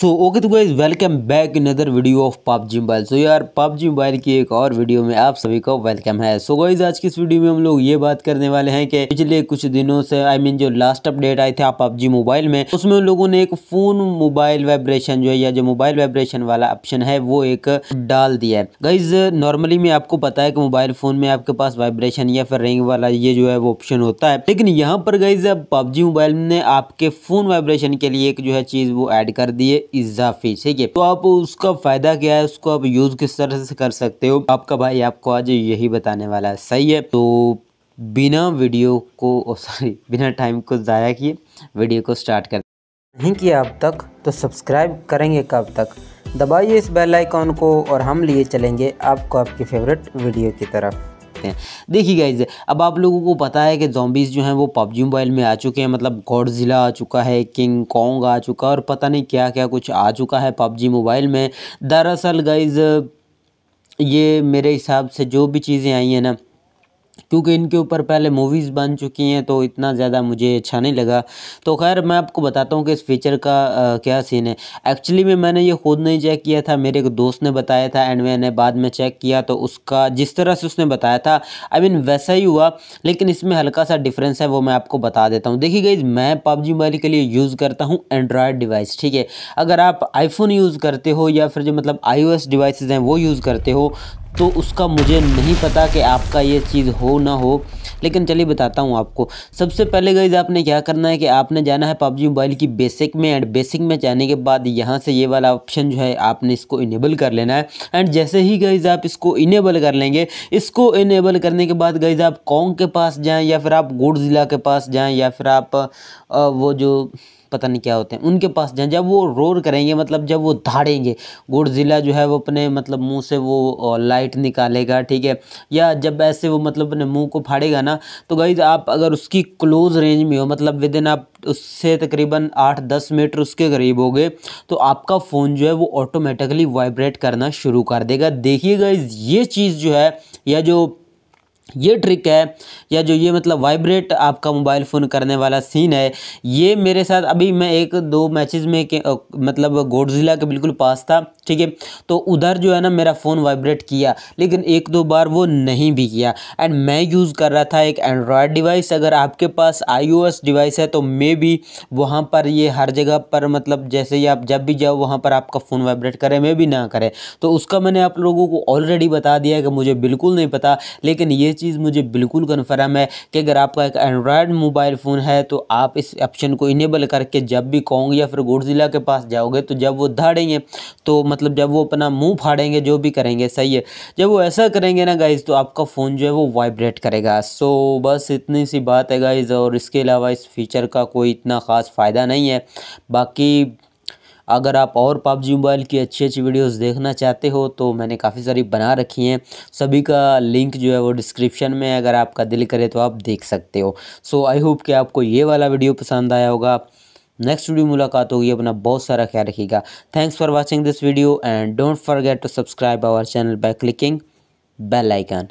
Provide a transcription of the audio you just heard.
सो okay तो guys welcome back in other video of PUBG mobile so यार PUBG mobile की एक और वीडियो में आप सभी का वेलकम है सो so, गाइज आज की इस वीडियो में हम लोग ये बात करने वाले हैं कि पिछले कुछ दिनों से आई I मीन mean, जो लास्ट अपडेट आए थे आप पबजी मोबाइल में उसमें उन लोगों ने एक फोन मोबाइल वाइब्रेशन जो है या जो मोबाइल वाइब्रेशन वाला ऑप्शन है वो एक डाल दिया है गाइज नॉर्मली में आपको पता है कि मोबाइल फोन में आपके पास वाइब्रेशन या फिर रिंग वाला ये जो है वो ऑप्शन होता है लेकिन यहाँ पर गाइज अब पबजी मोबाइल ने आपके फोन वाइब्रेशन के लिए एक जो है चीज वो एड कर दी है इजाफी ठीक है तो आप उसका फ़ायदा क्या है उसको आप यूज़ किस तरह से कर सकते हो आपका भाई आपको आज यही बताने वाला है सही है तो बिना वीडियो को सॉरी बिना टाइम को ज़ाया किए वीडियो को स्टार्ट कर नहीं किया अब तक तो सब्सक्राइब करेंगे कब तक दबाइए इस बेल आइकॉन को और हम लिए चलेंगे आपको आपकी फेवरेट वीडियो की तरफ सकते हैं देखिए गाइज अब आप लोगों को पता है कि जॉम्बीज़ जो हैं वो पबजी मोबाइल में आ चुके हैं मतलब जिला आ चुका है किंग कॉन्ग आ चुका है और पता नहीं क्या क्या कुछ आ चुका है पबजी मोबाइल में दरअसल गाइज़ ये मेरे हिसाब से जो भी चीज़ें आई हैं ना क्योंकि इनके ऊपर पहले मूवीज़ बन चुकी हैं तो इतना ज़्यादा मुझे अच्छा नहीं लगा तो खैर मैं आपको बताता हूँ कि इस फीचर का आ, क्या सीन है एक्चुअली में मैंने ये खुद नहीं चेक किया था मेरे एक दोस्त ने बताया था एंड मैंने बाद में चेक किया तो उसका जिस तरह से उसने बताया था आई मीन वैसा ही हुआ लेकिन इसमें हल्का सा डिफरेंस है वो मैं आपको बता देता हूँ देखिए गई मैं पबजी मोबाइल के लिए यूज़ करता हूँ एंड्रॉयड डिवाइस ठीक है अगर आप आईफोन यूज़ करते हो या फिर जो मतलब आई ओ डिवाइसेज हैं वो यूज़ करते हो तो उसका मुझे नहीं पता कि आपका ये चीज़ हो ना हो लेकिन चलिए बताता हूँ आपको सबसे पहले गई आपने क्या करना है कि आपने जाना है पबजी मोबाइल की बेसिक में एंड बेसिक में जाने के बाद यहाँ से ये वाला ऑप्शन जो है आपने इसको इनेबल कर लेना है एंड जैसे ही गई आप इसको इनेबल कर लेंगे इसको इनेबल करने के बाद गई आप कॉन्ग के पास जाएँ या फिर आप जिला के पास जाएँ या फिर आप वो जो पता नहीं क्या होते हैं उनके पास जाएँ जब वो रोर करेंगे मतलब जब वो धाड़ेंगे जिला जो है वो अपने मतलब मुंह से वो लाइट निकालेगा ठीक है या जब ऐसे वो मतलब अपने मुंह को फाड़ेगा ना तो गई आप अगर उसकी क्लोज रेंज में हो मतलब विद इन आप उससे तकरीबन आठ दस मीटर उसके करीब हो गए तो आपका फ़ोन जो है वो ऑटोमेटिकली वाइब्रेट करना शुरू कर देगा देखिएगा ये चीज़ जो है या जो ये ट्रिक है या जो ये मतलब वाइब्रेट आपका मोबाइल फ़ोन करने वाला सीन है ये मेरे साथ अभी मैं एक दो मैचेस में के, मतलब गोडजिला के बिल्कुल पास था ठीक है तो उधर जो है ना मेरा फ़ोन वाइब्रेट किया लेकिन एक दो बार वो नहीं भी किया एंड मैं यूज़ कर रहा था एक एंड्रॉयड डिवाइस अगर आपके पास आई डिवाइस है तो मे भी वहाँ पर ये हर जगह पर मतलब जैसे ही आप जब भी जाओ वहाँ पर आपका फ़ोन वाइब्रेट करे मे भी ना करे तो उसका मैंने आप लोगों को ऑलरेडी बता दिया कि मुझे बिल्कुल नहीं पता लेकिन ये चीज़ मुझे बिल्कुल कन्फर्म है कि अगर आपका एक एंड्रॉयड मोबाइल फ़ोन है तो आप इस ऑप्शन को इनेबल करके जब भी कॉन्ग या फिर गोडजिला के पास जाओगे तो जब वो धाड़ेंगे तो मतलब जब वो अपना मुंह फाड़ेंगे जो भी करेंगे सही है जब वो ऐसा करेंगे ना गाइज़ तो आपका फ़ोन जो है वो वाइब्रेट करेगा सो बस इतनी सी बात है गाइज़ और इसके अलावा इस फीचर का कोई इतना ख़ास फ़ायदा नहीं है बाकी अगर आप और पबजी मोबाइल की अच्छी अच्छी वीडियोस देखना चाहते हो तो मैंने काफ़ी सारी बना रखी हैं सभी का लिंक जो है वो डिस्क्रिप्शन में अगर आपका दिल करे तो आप देख सकते हो सो आई होप कि आपको ये वाला वीडियो पसंद आया होगा नेक्स्ट वीडियो मुलाकात होगी अपना बहुत सारा ख्याल रखिएगा thanks for watching this video and don't forget to subscribe our channel by clicking bell icon